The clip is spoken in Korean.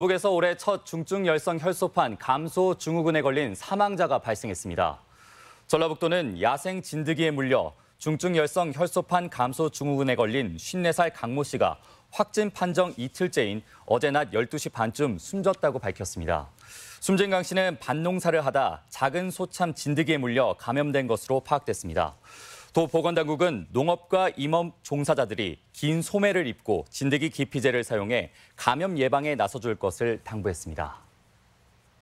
국에서 올해 첫 중증 열성 혈소판 감소 증후군에 걸린 사망자가 발생했습니다. 전라북도는 야생 진드기에 물려 중증 열성 혈소판 감소 증후군에 걸린 54살 강모 씨가 확진 판정 이틀째인 어제 낮 12시 반쯤 숨졌다고 밝혔습니다. 숨진 강 씨는 밭농사를 하다 작은 소참 진드기에 물려 감염된 것으로 파악됐습니다. 도 보건당국은 농업과 임업 종사자들이 긴 소매를 입고 진드기 기피제를 사용해 감염 예방에 나서줄 것을 당부했습니다.